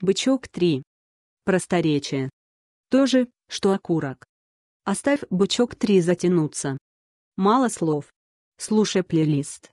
Бычок 3. Просторечие. То же, что окурок. Оставь бычок 3 затянуться. Мало слов. Слушай плейлист.